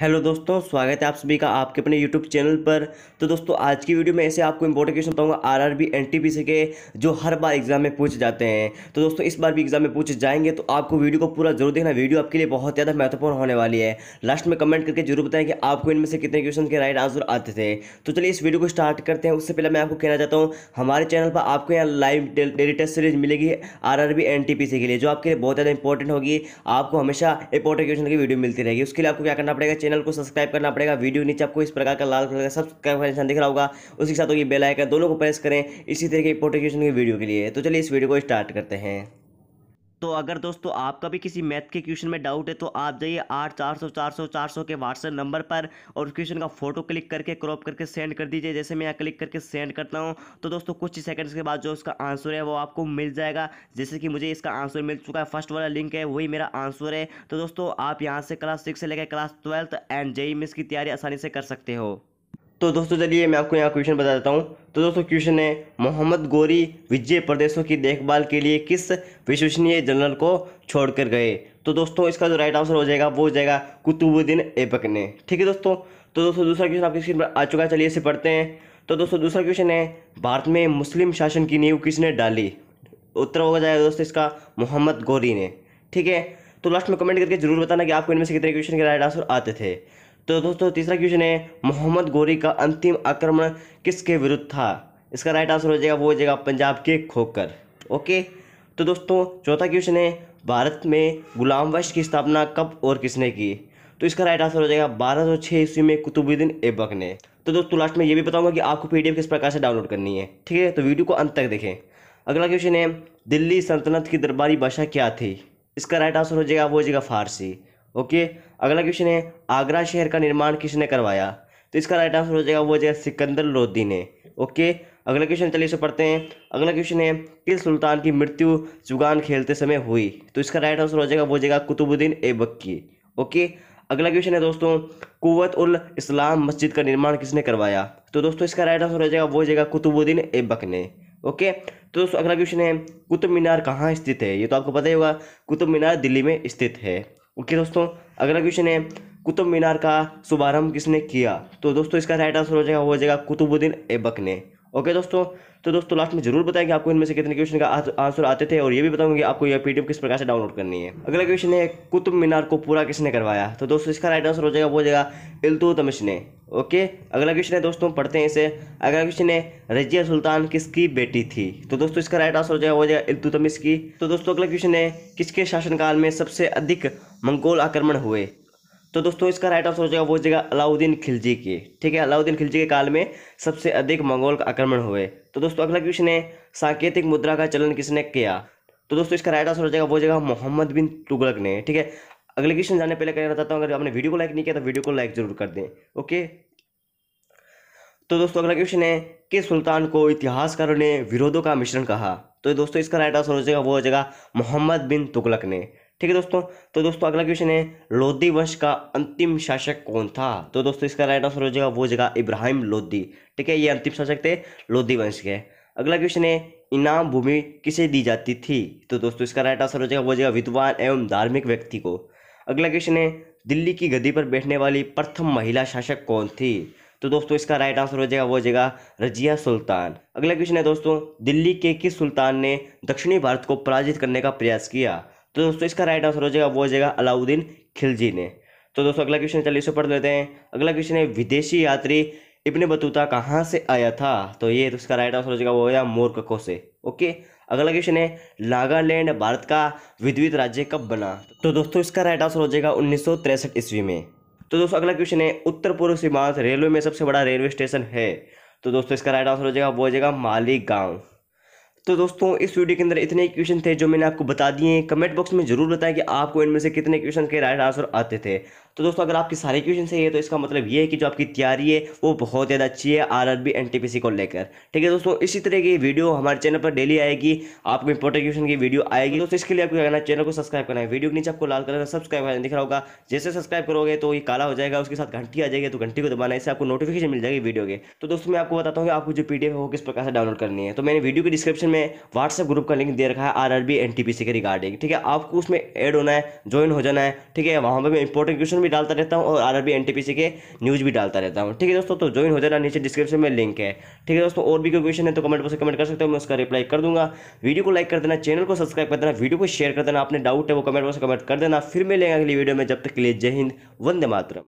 hello दोस्तों स्वागत है आप सभी का आपके अपने यूट्यूब चैनल पर तो दोस्तों आज की वीडियो में ऐसे आपको इंपॉर्टेंट क्वेश्चन बताऊंगा आरआरबी एनटीपीसी के जो हर बार एग्जाम में पूछे जाते हैं तो दोस्तों इस बार भी एग्जाम में पूछे जाएंगे तो आपको वीडियो को पूरा जरूर देखना वीडियो आपके लिए बहुत ज़्यादा महत्वपूर्ण होने वाली है लास्ट में कमेंट करके जरूर बताएं कि आपको इनमें से कितने क्वेश्चन के राइट आंसर आते थे तो चलिए इस वीडियो को स्टार्ट करते हैं उससे पहले मैं आपको कहना चाहता हूँ हमारे चैनल पर आपको यहाँ लाइव डेली टेस्ट सीरीज मिलेगी आर आर के लिए जो आपके लिए बहुत ज़्यादा इंपॉर्टेंट होगी आपको हमेशा इंपॉर्टेंट क्वेश्चन की वीडियो मिलती रहेगी उसके लिए आपको क्या करना पड़ेगा चैनल को सब्सक्राइब करना पड़ेगा वीडियो नीचे आपको इस प्रकार का लाल कलर का सब्सक्राइब का निशान दिख रहा होगा उसके साथ तो ये बेल आइकन दोनों को प्रेस करें इसी तरीके की पोटिफिकेशन की वीडियो के लिए तो चलिए इस वीडियो को स्टार्ट करते हैं तो अगर दोस्तों आपका भी किसी मैथ के क्वेश्चन में डाउट है तो आप जाइए आठ चार सौ चार सौ चार सौ के व्हाट्सएप नंबर पर और क्वेश्चन का फोटो क्लिक करके क्रॉप करके सेंड कर दीजिए जैसे मैं यहाँ क्लिक करके सेंड करता हूँ तो दोस्तों कुछ ही सेकंड्स के बाद जो उसका आंसर है वो आपको मिल जाएगा जैसे कि मुझे इसका आंसर मिल चुका है फर्स्ट वाला लिंक है वही मेरा आंसर है तो दोस्तों आप यहाँ से क्लास सिक्स से लेकर क्लास ट्वेल्थ एंड जेई मिस की तैयारी आसानी से कर सकते हो तो दोस्तों चलिए मैं आपको यहाँ क्वेश्चन बता देता हूँ तो दोस्तों क्वेश्चन है मोहम्मद गोरी विजय प्रदेशों की देखभाल के लिए किस विश्वसनीय जनरल को छोड़कर गए तो दोस्तों इसका जो राइट आंसर हो जाएगा वो हो जाएगा कुतुबुद्दीन ऐबक ने ठीक है दोस्तों तो दोस्तों दूसरा क्वेश्चन आपकी स्क्रीन पर आ चुका है चलिए इसे पढ़ते हैं तो दोस्तों दूसरा क्वेश्चन है भारत में मुस्लिम शासन की नींव किसने डाली उत्तर होगा जाएगा दोस्तों इसका मोहम्मद गोरी ने ठीक है तो लास्ट में कमेंट करके जरूर बताना कि आपको इनमें से कितने क्वेश्चन के राइट आंसर आते थे तो दोस्तों तीसरा क्वेश्चन है मोहम्मद गोरी का अंतिम आक्रमण किसके विरुद्ध था इसका राइट आंसर हो जाएगा वो हो जाएगा पंजाब के खोकर ओके तो दोस्तों चौथा क्वेश्चन है भारत में गुलाम वश की स्थापना कब और किसने की तो इसका राइट आंसर हो जाएगा बारह सौ छः ईस्वी में कुतुबुद्दीन ऐबक ने तो दोस्तों लास्ट में ये भी बताऊंगा कि आपको पी किस प्रकार से डाउनलोड करनी है ठीक है तो वीडियो को अंत तक देखें अगला क्वेश्चन है दिल्ली सल्तनत की दरबारी भाषा क्या थी इसका राइट आंसर हो जाएगा वो हो जाएगा फारसी ओके अगला क्वेश्चन है आगरा शहर का निर्माण किसने करवाया तो इसका राइट आंसर हो जाएगा वो जाएगा सिकंदर लोधी ने ओके अगला क्वेश्चन चलिए इसे पढ़ते हैं अगला क्वेश्चन है किस सुल्तान की मृत्यु जुगान खेलते समय हुई तो इसका राइट आंसर हो जाएगा वो जाएगा कुतुबुद्दीन की ओके अगला क्वेश्चन है दोस्तों कुवत उल इस्लाम मस्जिद का निर्माण किसने करवाया तो दोस्तों इसका राइट आंसर हो जाएगा वो जाएगा कुतुबुद्दीन ऐबक ने ओके तो दोस्तों अगला क्वेश्चन है कुतुब मीनार कहाँ स्थित है ये तो आपको पता ही होगा कुतुब मीनार दिल्ली में स्थित है ओके दोस्तों अगला क्वेश्चन है कुतुब मीनार का शुभारंभ किसने किया तो दोस्तों इसका राइट आंसर हो जाएगा हो जाएगा कुतुबुद्दीन ऐबक ने ओके दोस्तों तो दोस्तों लास्ट में जरूर बताएंगे आपको इनमें से कितने क्वेश्चन का आंसर आते थे और ये भी बताऊंगे आपको यह पीडीएफ किस प्रकार से डाउनलोड करनी है अगला क्वेश्चन है कुतुब मीनार को पूरा किसने करवाया तो दोस्तों इसका राइट आंसर हो जाएगा वो हो जाएगा इल्तुतमिश ने ओके अगला क्वेश्चन है दोस्तों पढ़ते हैं इसे अगला क्वेश्चन है रजिया सुल्तान किसकी बेटी थी तो दोस्तों इसका राइट आंसर हो जाएगा हो जाएगा इल्तुतमिश की तो दोस्तों अगला क्वेश्चन है किसके शासनकाल में सबसे अधिक मंगोल आक्रमण हुए तो दोस्तों इसका राइट आंसर हो जाएगा वो जगह अलाउद्दीन खिलजी के ठीक है अलाउद्दीन खिलजी के काल में सबसे अधिक मंगोल का आक्रमण हुए तो दोस्तों अगला क्वेश्चन है सांकेतिक मुद्रा का चलन किसने किया तो दोस्तों इसका राइट आंसर हो जाएगा वो जगह मोहम्मद बिन तुगलक ने ठीक है अगले क्वेश्चन जाने पहले कहना चाहता हूँ तो अगर आपने वीडियो को लाइक नहीं किया तो वीडियो को लाइक जरूर कर दें ओके तो दोस्तों अगला क्वेश्चन है कि सुल्तान को इतिहासकारों ने विरोधों का मिश्रण कहा तो दोस्तों इसका राइट आंसर हो जाएगा वो हो जाएगा मोहम्मद बिन तुगलक ने ठीक है दोस्तों तो दोस्तों अगला क्वेश्चन है लोधी वंश का अंतिम शासक कौन था तो दोस्तों इसका राइट आंसर हो जाएगा वो जगह इब्राहिम लोधी ठीक है ये अंतिम शासक थे लोधी वंश के अगला क्वेश्चन है इनाम भूमि किसे दी जाती थी तो दोस्तों इसका राइट आंसर हो जाएगा वो जगह विद्वान एवं धार्मिक व्यक्ति को अगला क्वेश्चन है दिल्ली की गद्दी पर बैठने वाली प्रथम महिला शासक कौन थी तो दोस्तों इसका राइट आंसर हो जाएगा वो जगह रजिया सुल्तान अगला क्वेश्चन है दोस्तों दिल्ली के किस सुल्तान ने दक्षिणी भारत को पराजित करने का प्रयास किया तो दोस्तों इसका राइट आंसर हो जाएगा वो हो जाएगा अलाउद्दीन खिलजी ने तो दोस्तों अगला क्वेश्चन चलिए इसे पढ़ लेते हैं अगला क्वेश्चन है विदेशी यात्री इब्ने बतूता कहाँ से आया था तो ये तो इसका राइट आंसर हो जाएगा वो जाएगा मोरकको से ओके अगला क्वेश्चन है नागालैंड भारत का विद्युत राज्य कब बना तो दोस्तों इसका राइट आंसर हो जाएगा उन्नीस ईस्वी में तो दोस्तों अगला क्वेश्चन है उत्तर पूर्व सीमांत रेलवे में सबसे बड़ा रेलवे स्टेशन है तो दोस्तों इसका राइट आंसर हो जाएगा वो हो जाएगा माली तो दोस्तों इस वीडियो के अंदर इतने क्वेश्चन थे जो मैंने आपको बता दिए कमेंट बॉक्स में जरूर बताएं कि आपको इनमें से कितने क्वेश्चन के राइट आंसर आते थे तो दोस्तों अगर आपकी सारे क्वेश्चन सही है तो इसका मतलब ये है कि जो आपकी तैयारी है वो बहुत ज़्यादा अच्छी है R R B N T P C को लेकर ठीक है दोस्तों इसी तरह की वीडियो हमारे चैनल पर डेली आएगी आपको इंपॉर्टेंट क्वेश्चन की वीडियो आएगी दोस्तों इसके लिए आपको क्या करना चैनल को सब्सक्राइब करना है वीडियो के नीचे आपको लाल कलर का सब्सक्राइब करना दिख रहा होगा जैसे सब्सक्राइब करोगे तो ये काला हो जाएगा उसके साथ घंटी आ जाएगी तो घंटी को दबाना इससे आपको नोटिफिकेशन मिल जाएगी वीडियो के तो दोस्तों मैं आपको बताता हूँ कि आपको जो पी है वो किस प्रकार से डाउनलोड करनी है तो मैंने वीडियो के डिस्क्रिप्शन में व्हाट्सएप ग्रुप का लिंक दे रखा है R R B N T P C के रिगार्डिंग ठीक है आपको उसमें एड होना है ज्वाइन हो जाना है ठीक है वहाँ पर मैं इंपॉर्टेंट क्वेश्चन भी डालता रहता हूँ और आर आर के न्यूज़ भी डालता रहता हूँ ठीक है दोस्तों तो ज्वाइन हो जाना नीचे डिस्क्रिप्शन में लिंक है ठीक है दोस्तों और भी कोई क्वेश्चन है तो कमेंट बॉक्स कमेंट कर सकते हो मैं उसका रिप्लाई कर दूंगा वीडियो को लाइक कर देना चैनल को सब्सक्राइब कर देना वीडियो को शेयर कर देना अपने डाउट है वो कमेंट बॉक्स कमेंट कर देना फिर मिलेंगे अगली वीडियो में जब तक के लिए जय हिंद वंदे मातरम